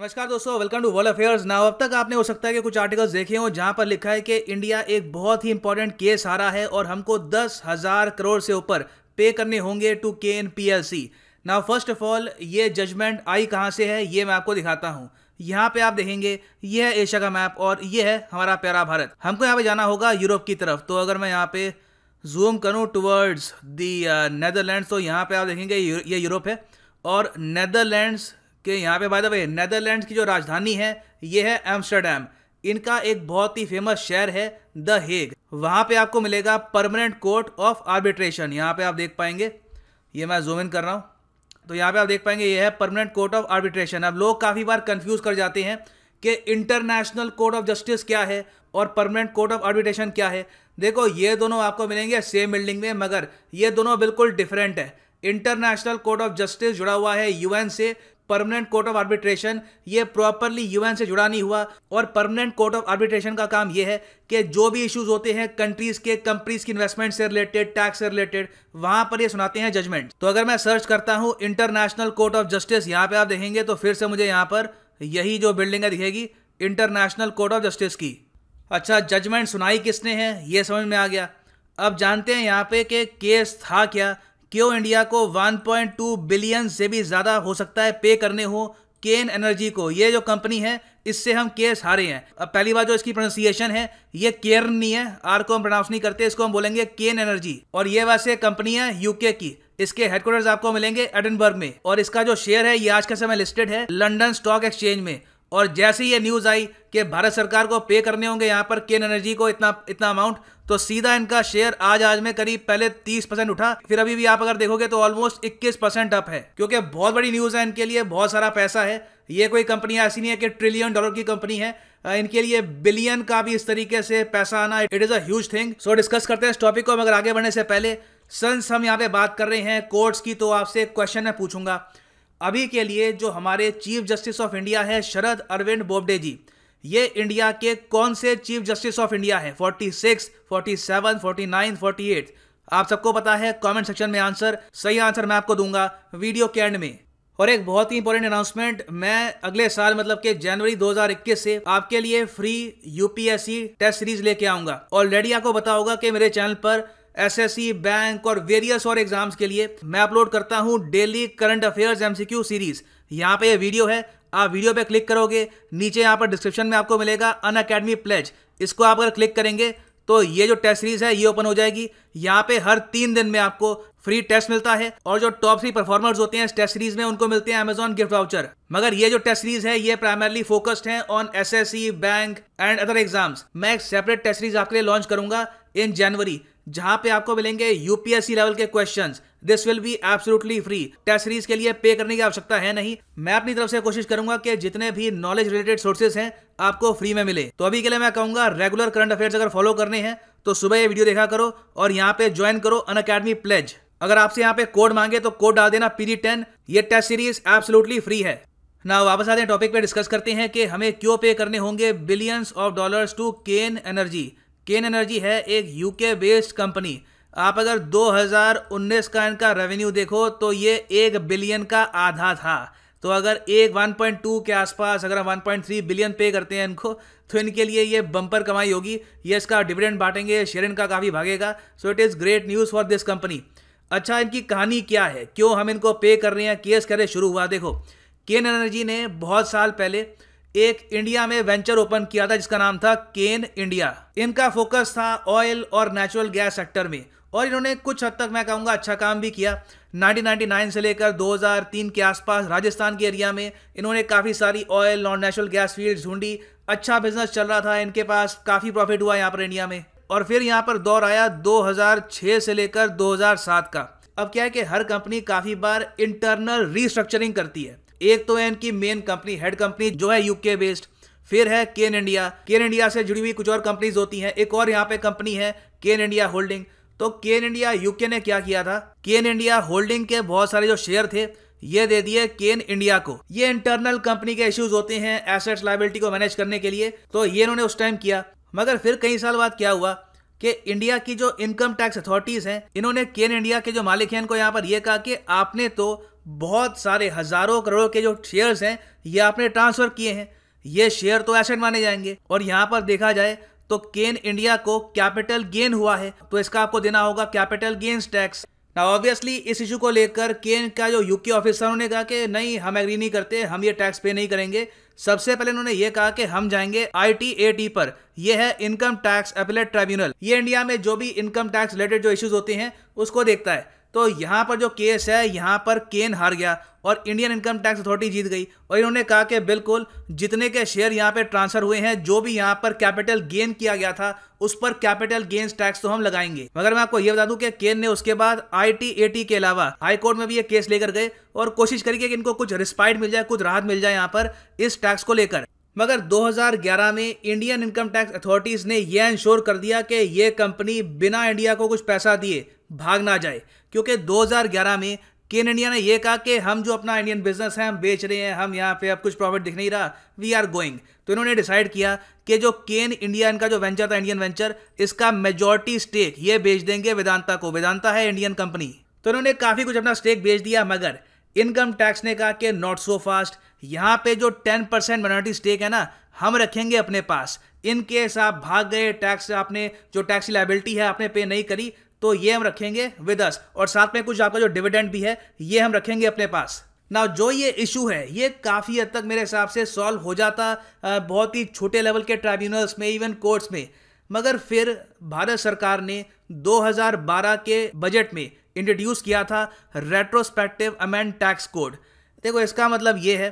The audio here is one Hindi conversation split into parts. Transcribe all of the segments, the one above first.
नमस्कार दोस्तों welcome to world affairs now अब तक आपने हो सकता है कि कुछ आर्टिकल्स देखे हों जहां पर लिखा है कि इंडिया एक बहुत ही इंपॉर्टेंट केस आ रहा है और हमको दस हजार करोड़ से ऊपर पे करने होंगे to K N P L C now first of all ये जजमेंट आई कहाँ से है ये मैं आपको दिखाता हूँ यहाँ पे आप देखेंगे ये है एशिया का मैप और ये है हमारा प्यारा भारत हमको यहाँ पे जाना होगा यूरोप की तरफ तो अगर मैं यहाँ पे जूम करूँ टूवर्ड्स दी नैदरलैंड तो यहाँ पे आप देखेंगे ये यूरोप है और नैदरलैंड्स कि यहाँ पे बाय द वे नैदरलैंड की जो राजधानी है ये है एम्स्टरडेम इनका एक बहुत ही फेमस शहर है द हेग वहाँ पे आपको मिलेगा परमानेंट कोर्ट ऑफ आर्बिट्रेशन यहाँ पे आप देख पाएंगे ये मैं जूम इन कर रहा हूँ तो यहाँ पे आप देख पाएंगे ये है परमानेंट कोर्ट ऑफ आर्बिट्रेशन अब लोग काफ़ी बार कंफ्यूज कर जाते हैं कि इंटरनेशनल कोर्ट ऑफ जस्टिस क्या है और परमानेंट कोर्ट ऑफ आर्बिट्रेशन क्या है देखो ये दोनों आपको मिलेंगे सेम बिल्डिंग में मगर ये दोनों बिल्कुल डिफरेंट है इंटरनेशनल कोर्ट ऑफ जस्टिस जुड़ा हुआ है यूएन से परमानेंट कोर्ट ऑफ आर्बिट्रेशन ये प्रॉपरली यूएन से जुड़ा नहीं हुआ और परमानेंट कोर्ट ऑफ आर्बिट्रेशन का काम ये है कि जो भी इश्यूज होते हैं कंट्रीज के कंपनीज की इन्वेस्टमेंट से रिलेटेड टैक्स से रिलेटेड वहां पर ये सुनाते हैं जजमेंट तो अगर मैं सर्च करता हूं इंटरनेशनल कोर्ट ऑफ जस्टिस यहां पे आप देखेंगे तो फिर से मुझे यहां पर यही जो बिल्डिंग है दिखेगी इंटरनेशनल कोर्ट ऑफ जस्टिस की अच्छा जजमेंट सुनाई किसने है ये समझ में आ गया अब जानते हैं यहाँ पे कि केस था क्या क्यों इंडिया को 1.2 बिलियन से भी ज़्यादा हो सकता है पे करने हो केन एनर्जी को ये जो कंपनी है इससे हम केस हारे हैं अब पहली बार जो इसकी प्रोनाउंसिएशन है ये केयर्न नहीं है आर को हम प्रोनाउंस नहीं करते इसको हम बोलेंगे केन एनर्जी और ये वैसे कंपनी है यूके की इसके हेडक्वार्टर्स आपको मिलेंगे एडनबर्ग में और इसका जो शेयर है ये आज के समय लिस्टेड है लंडन स्टॉक एक्सचेंज में और जैसे ही ये न्यूज़ आई कि भारत सरकार को पे करने होंगे यहाँ पर केन एनर्जी को इतना इतना अमाउंट तो सीधा इनका शेयर आज आज में करीब पहले 30 परसेंट उठा फिर अभी भी आप अगर देखोगे तो ऑलमोस्ट 21 परसेंट अप है क्योंकि बहुत बड़ी न्यूज़ है इनके लिए बहुत सारा पैसा है ये कोई कंपनी ऐसी नहीं है कि ट्रिलियन डॉलर की कंपनी है इनके लिए बिलियन का भी इस तरीके से पैसा आना it is a huge thing so discuss करते हैं इस टॉपिक को मगर आगे बढ़ने से पहले सन्स हम यहाँ पे बात कर रहे हैं कोर्ट्स की तो आपसे क्वेश्चन मैं पूछूंगा अभी के लिए जो हमारे चीफ जस्टिस ऑफ इंडिया है शरद अरविंद बोबडे जी ये इंडिया के कौन से चीफ जस्टिस ऑफ इंडिया हैं 46, 47, 49, 48 आप सबको पता है कमेंट सेक्शन में आंसर सही आंसर मैं आपको दूंगा वीडियो के एंड में और एक बहुत ही इंपॉर्टेंट अनाउंसमेंट मैं अगले साल मतलब के जनवरी 2021 से आपके लिए फ्री यूपीएससी टेस्ट सीरीज लेके आऊंगा ऑलरेडी आपको बता होगा कि मेरे चैनल पर एसएससी बैंक e, और वेरियस और एग्जाम्स के लिए मैं अपलोड करता हूं daily current affairs MCQ series यहां पे ये वीडियो है आप वीडियो पे क्लिक करोगे नीचे यहां पर डिस्क्रिप्शन में आपको मिलेगा अन अकेडमी प्लेज इसको आप अगर क्लिक करेंगे तो ये जो टेस्ट सीरीज है ये ओपन हो जाएगी यहाँ पे हर तीन दिन में आपको फ्री टेस्ट मिलता है और जो टॉप थ्री परफॉर्मर्स होते हैं इस टेस्ट सीरीज में उनको मिलते हैं अमेजॉन गिफ्ट वाउचर मगर ये जो टेस्ट सीरीज है ये प्राइमरली फोकस्ड है on SSC bank and other exams मैं एक सेपरेट टेस्ट सीरीज आपके लिए लॉन्च करूंगा इन जनवरी जहां पे आपको मिलेंगे यूपीएससी लेवल के questions this will be absolutely free test series के लिए पे करने की आवश्यकता है नहीं मैं अपनी तरफ से कोशिश करूंगा कि जितने भी नॉलेज रिलेटेड सोर्सेज हैं आपको फ्री में मिले तो अभी के लिए मैं कहूंगा रेगुलर करंट अफेयर्स अगर फॉलो करने हैं तो सुबह ये वीडियो देखा करो और यहाँ पे ज्वाइन करो अन अकेडमी प्लेज अगर आपसे यहाँ पे कोड मांगे तो कोड डाल देना पीजी टेन ये टेस्ट सीरीज एब्सोल्युटली फ्री है ना वापस आते हैं टॉपिक पे डिस्कस करते हैं कि हमें क्यों पे करने होंगे billions of dollars to Cairn Energy Cairn Energy है एक यूके बेस्ड कंपनी आप अगर 2019 का इनका रेवेन्यू देखो तो ये एक बिलियन का आधा था तो अगर एक 1.2 के आसपास अगर हम 1.3 बिलियन पे करते हैं इनको तो इनके लिए ये बम्पर कमाई होगी ये इसका डिविडेंड बांटेंगे शेयर इनका काफ़ी भागेगा so it is great news for this company अच्छा इनकी कहानी क्या है क्यों हम इनको पे कर रहे हैं केस करे शुरू हुआ देखो केन एनर्जी ने बहुत साल पहले एक इंडिया में वेंचर ओपन किया था जिसका नाम था केन इंडिया इनका फोकस था ऑयल और नेचुरल गैस सेक्टर में और इन्होंने कुछ हद तक मैं कहूँगा अच्छा काम भी किया 1999 से लेकर 2003 के आसपास राजस्थान के एरिया में इन्होंने काफ़ी सारी ऑयल और नेचुरल गैस फील्ड ढूंढी अच्छा बिजनेस चल रहा था इनके पास काफ़ी प्रॉफिट हुआ यहाँ पर इंडिया में और फिर यहाँ पर दौर आया 2006 से लेकर 2007 का अब क्या है कि हर कंपनी काफ़ी बार इंटरनल रीस्ट्रक्चरिंग करती है एक तो है इनकी मेन कंपनी हेड कंपनी जो है यूके बेस्ड फिर है केन इंडिया केन इंडिया से जुड़ी हुई कुछ और कंपनीज होती हैं एक और यहाँ पे कंपनी है केन इंडिया होल्डिंग तो केन इंडिया यूके ने क्या किया था केन इंडिया होल्डिंग के बहुत सारे जो शेयर थे ये दे दिए केन इंडिया को ये इंटरनल कंपनी के इश्यूज होते हैं एसेट्स लाइबिलिटी को मैनेज करने के लिए तो ये इन्होंने उस टाइम किया मगर फिर कई साल बाद क्या हुआ कि इंडिया की जो इनकम टैक्स अथॉरिटीज हैं इन्होंने केन इंडिया के जो मालिक हैं इनको यहाँ पर यह कहा कि आपने तो बहुत सारे हज़ारों करोड़ के जो शेयर्स हैं ये आपने ट्रांसफ़र किए हैं ये शेयर तो एसेट माने जाएंगे और यहाँ पर देखा जाए तो केन इंडिया को कैपिटल गेन हुआ है तो इसका आपको देना होगा कैपिटल गेन्स टैक्स ना ऑब्वियसली इस इशू को लेकर केन का जो यूके ऑफिसर उन्होंने कहा कि नहीं हम एग्री नहीं करते हम ये टैक्स पे नहीं करेंगे सबसे पहले उन्होंने ये कहा कि हम जाएंगे टी पर यह है इनकम टैक्स अपीलेट ट्राइब्यूनल ये इंडिया में जो भी इनकम टैक्स रिलेटेड जो इश्यूज होते हैं उसको देखता है तो यहाँ पर जो केस है यहाँ पर केन हार गया और इंडियन इनकम टैक्स अथॉरिटी जीत गई और इन्होंने कहा कि बिल्कुल जितने के शेयर यहाँ पे ट्रांसफर हुए हैं जो भी यहाँ पर कैपिटल गेन किया गया था उस पर कैपिटल गेन्स टैक्स तो हम लगाएंगे मगर मैं आपको ये बता दूं कि केन ने उसके बाद आईटीएटी के अलावा हाईकोर्ट में भी ये केस लेकर गए और कोशिश करी कि इनको कुछ रिस्पाइट मिल जाए कुछ राहत मिल जाए यहाँ पर इस टैक्स को लेकर मगर 2011 में इंडियन इनकम टैक्स अथॉरिटीज़ ने यह इंश्योर कर दिया कि ये कंपनी बिना इंडिया को कुछ पैसा दिए भाग ना जाए क्योंकि 2011 में केन इंडिया ने यह कहा कि हम जो अपना इंडियन बिजनेस है हम बेच रहे हैं हम यहाँ पे अब कुछ प्रॉफिट दिख नहीं रहा वी आर गोइंग तो इन्होंने डिसाइड किया कि जो केन इंडिया इनका जो वेंचर था इंडियन वेंचर इसका मेजोरिटी स्टेक ये बेच देंगे वेदांता को वेदांता है इंडियन कंपनी तो इन्होंने काफ़ी कुछ अपना स्टेक बेच दिया मगर इनकम टैक्स ने कहा कि नॉट सो फास्ट यहाँ पे जो टेन परसेंट माइनॉरिटी स्टेक है ना हम रखेंगे अपने पास इनकेस आप भाग गए टैक्स आपने जो टैक्स लाइबिलिटी है आपने पे नहीं करी तो ये हम रखेंगे विद अस और साथ में कुछ आपका जो डिविडेंड भी है ये हम रखेंगे अपने पास ना जो ये इशू है ये काफ़ी हद तक मेरे हिसाब से सॉल्व हो जाता बहुत ही छोटे लेवल के ट्राइब्यूनल्स में इवन कोर्ट्स में मगर फिर भारत सरकार ने 2012 के बजट में इंट्रोड्यूस किया था रेट्रोस्पेक्टिव अमेंड टैक्स कोड देखो इसका मतलब ये है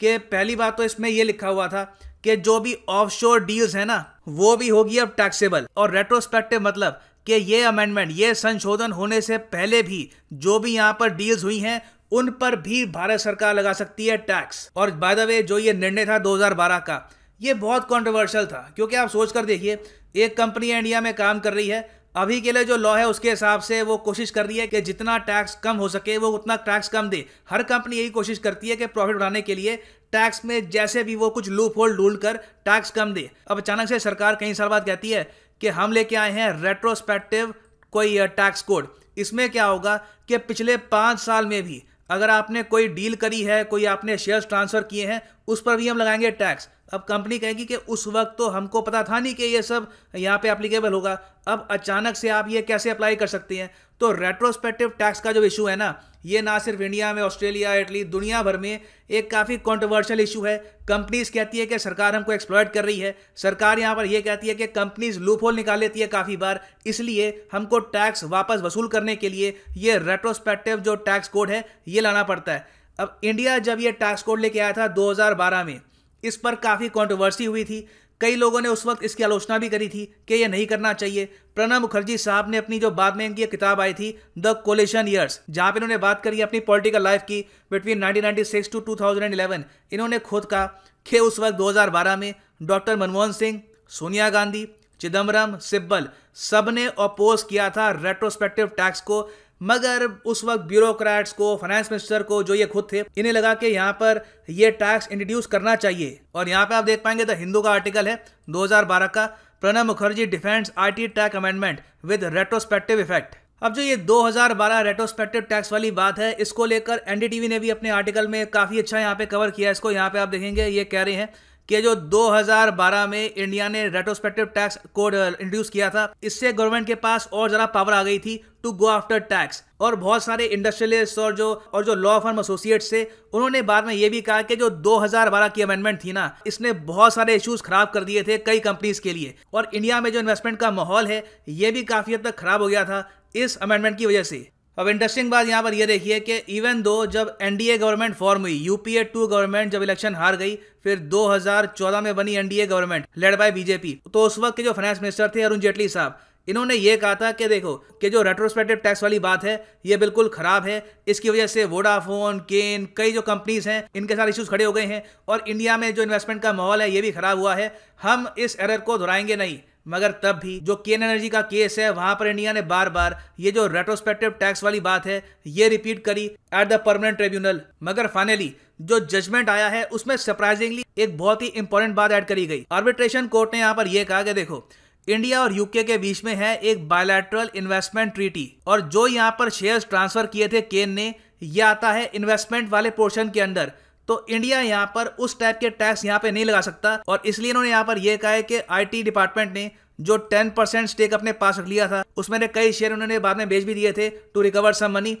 कि पहली बात तो इसमें यह लिखा हुआ था कि जो भी ऑफशोर डील्स है ना वो भी होगी अब टैक्सेबल और रेट्रोस्पेक्टिव मतलब कि ये अमेंडमेंट ये संशोधन होने से पहले भी जो भी यहाँ पर डील्स हुई हैं उन पर भी भारत सरकार लगा सकती है टैक्स और बाय द वे जो ये निर्णय था 2012 का ये बहुत कंट्रोवर्शियल था क्योंकि आप सोच कर देखिए एक कंपनी इंडिया में काम कर रही है अभी के लिए जो लॉ है उसके हिसाब से वो कोशिश कर रही है कि जितना टैक्स कम हो सके वो उतना टैक्स कम दे हर कंपनी यही कोशिश करती है कि प्रॉफिट बढ़ाने के लिए टैक्स में जैसे भी वो कुछ लूप होल ढूंढ कर टैक्स कम दे अब अचानक से सरकार कई साल बाद कहती है कि हम लेके आए हैं रेट्रोस्पेक्टिव कोई टैक्स कोड इसमें क्या होगा कि पिछले पाँच साल में भी अगर आपने कोई डील करी है कोई आपने शेयर्स ट्रांसफ़र किए हैं उस पर भी हम लगाएंगे टैक्स अब कंपनी कहेगी कि उस वक्त तो हमको पता था नहीं कि ये सब यहाँ पे अप्लीकेबल होगा अब अचानक से आप ये कैसे अप्लाई कर सकते हैं तो रेट्रोस्पेक्टिव टैक्स का जो इशू है ना ये ना सिर्फ इंडिया में ऑस्ट्रेलिया इटली दुनिया भर में एक काफ़ी कॉन्ट्रोवर्शियल इशू है कंपनीज कहती है कि सरकार हमको एक्सप्लॉयट कर रही है सरकार यहाँ पर यह कहती है कि कंपनीज लूप निकाल लेती है काफ़ी बार इसलिए हमको टैक्स वापस वसूल करने के लिए ये रेट्रोस्पेक्टिव जो टैक्स कोड है ये लाना पड़ता है अब इंडिया जब ये टैक्स कोड लेके आया था 2012 में इस पर काफ़ी कॉन्ट्रोवर्सी हुई थी कई लोगों ने उस वक्त इसकी आलोचना भी करी थी कि यह नहीं करना चाहिए प्रणब मुखर्जी साहब ने अपनी जो बाद में इनकी किताब आई थी द कोलेशन ईयर्स जहाँ पर इन्होंने बात करी अपनी पॉलिटिकल लाइफ की बिटवीन 1996 टू 2011 इन्होंने खुद कहा कि उस वक्त 2012 में डॉक्टर मनमोहन सिंह सोनिया गांधी चिदम्बरम सिब्बल सब ने अपोज किया था रेट्रोस्पेक्टिव टैक्स को मगर उस वक्त ब्यूरोक्रेट्स को फाइनेंस मिनिस्टर को जो ये खुद थे इन्हें लगा कि यहाँ पर ये टैक्स इंट्रोड्यूस करना चाहिए और यहाँ पे आप देख पाएंगे तो हिंदू का आर्टिकल है 2012 का Pranab Mukherjee defends RT tax amendment with retrospective effect अब जो ये 2012 रेट्रोस्पेक्टिव टैक्स वाली बात है इसको लेकर एनडीटीवी ने भी अपने आर्टिकल में काफ़ी अच्छा यहाँ पे कवर किया इसको यहाँ पे आप देखेंगे ये कह रहे हैं कि जो 2012 में इंडिया ने रेट्रोस्पेक्टिव टैक्स कोड इंट्रोड्यूस किया था इससे गवर्नमेंट के पास और ज़रा पावर आ गई थी टू गो आफ्टर टैक्स और बहुत सारे इंडस्ट्रियलिस्ट और जो और जो लॉ फर्म एसोसिएट्स थे उन्होंने बाद में ये भी कहा कि जो 2012 की अमेंडमेंट थी ना इसने बहुत सारे इश्यूज खराब कर दिए थे कई कंपनीज के लिए और इंडिया में जो इन्वेस्टमेंट का माहौल है ये भी काफ़ी हद तक खराब हो गया था इस अमेंडमेंट की वजह से अब इंटरेस्टिंग बात यहाँ पर यह देखिए कि इवन दो जब एनडीए गवर्नमेंट फॉर्म हुई यूपीए टू गवर्नमेंट जब इलेक्शन हार गई फिर 2014 में बनी NDA government led by BJP तो उस वक्त के जो फाइनेंस मिनिस्टर थे अरुण जेटली साहब इन्होंने ये कहा था कि देखो कि जो रेट्रोस्पेक्टिव टैक्स वाली बात है ये बिल्कुल ख़राब है इसकी वजह से वोडाफोन केन कई जो कंपनीज हैं इनके साथ इश्यूज खड़े हो गए हैं और इंडिया में जो इन्वेस्टमेंट का माहौल है ये भी ख़राब हुआ है हम इस एरर को दोहराएंगे नहीं मगर तब भी जो केन एनर्जी का केस है वहां पर इंडिया ने बार बार ये जो रेट्रोस्पेक्टिव टैक्स वाली बात है ये रिपीट करी एट द परमानेंट ट्रिब्यूनल मगर फाइनली जो जजमेंट आया है उसमें सरप्राइजिंगली एक बहुत ही इंपॉर्टेंट बात ऐड करी गई आर्बिट्रेशन कोर्ट ने यहाँ पर यह कहा कि देखो इंडिया और यूके के बीच में है एक बायोलैट्रल इन्वेस्टमेंट ट्रीटी और जो यहाँ पर शेयर्स ट्रांसफर किए थे केन ने यह आता है इन्वेस्टमेंट वाले पोर्शन के अंदर तो इंडिया यहाँ पर उस टाइप के टैक्स यहाँ पे नहीं लगा सकता और इसलिए इन्होंने यहाँ पर यह कहा है कि आईटी डिपार्टमेंट ने जो 10 परसेंट स्टेक अपने पास रख लिया था उसमें कई शेयर उन्होंने बाद में बेच भी दिए थे टू रिकवर सम मनी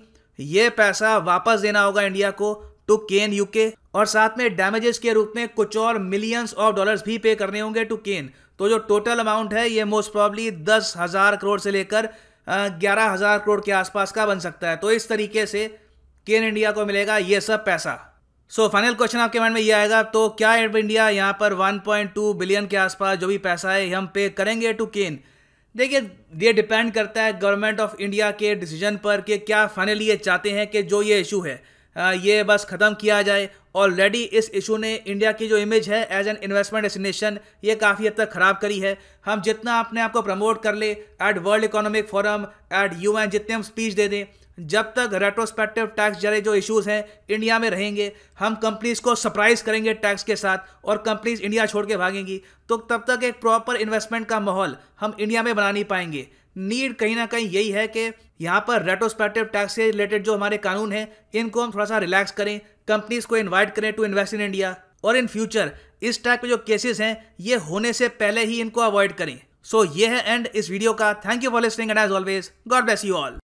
ये पैसा वापस देना होगा इंडिया को टू केन यूके और साथ में डैमेजेस के रूप में कुछ और मिलियंस ऑफ डॉलर्स भी पे करने होंगे टू केन तो जो टोटल अमाउंट है ये मोस्ट प्रॉब्ली दस हज़ार करोड़ से लेकर ग्यारह हज़ार करोड़ के आसपास का बन सकता है तो इस तरीके से केन इंडिया को मिलेगा ये सब पैसा सो फाइनल क्वेश्चन आपके माइंड में ये आएगा तो क्या एयर इंडिया यहाँ पर 1.2 बिलियन के आसपास जो भी पैसा है हम पे करेंगे टू केन देखिए ये डिपेंड करता है गवर्नमेंट ऑफ इंडिया के डिसीजन पर कि क्या फाइनली ये चाहते हैं कि जो ये इशू है ये बस ख़त्म किया जाए ऑलरेडी इस इशू ने इंडिया की जो इमेज है एज एन इन्वेस्टमेंट डेस्टिनेशन ये काफ़ी हद तक ख़राब करी है हम जितना अपने आप को प्रमोट कर ले at World Economic Forum at UN जितने हम स्पीच दे दें जब तक रेट्रोस्पेक्टिव टैक्स जैसे जो इश्यूज हैं इंडिया में रहेंगे हम कंपनीज को सरप्राइज करेंगे टैक्स के साथ और कंपनीज इंडिया छोड़ के भागेंगी तो तब तक एक प्रॉपर इन्वेस्टमेंट का माहौल हम इंडिया में बना नहीं पाएंगे नीड कहीं ना कहीं यही है कि यहाँ पर रेट्रोस्पेक्टिव टैक्स से रिलेटेड जो हमारे कानून हैं इनको हम थोड़ा सा रिलैक्स करें कंपनीज को इन्वाइट करें टू इन्वेस्ट इन इंडिया और इन फ्यूचर इस टाइप के जो केसेस हैं ये होने से पहले ही इनको अवॉइड करें सो so, ये है एंड इस वीडियो का thank you for listening and as always God bless you all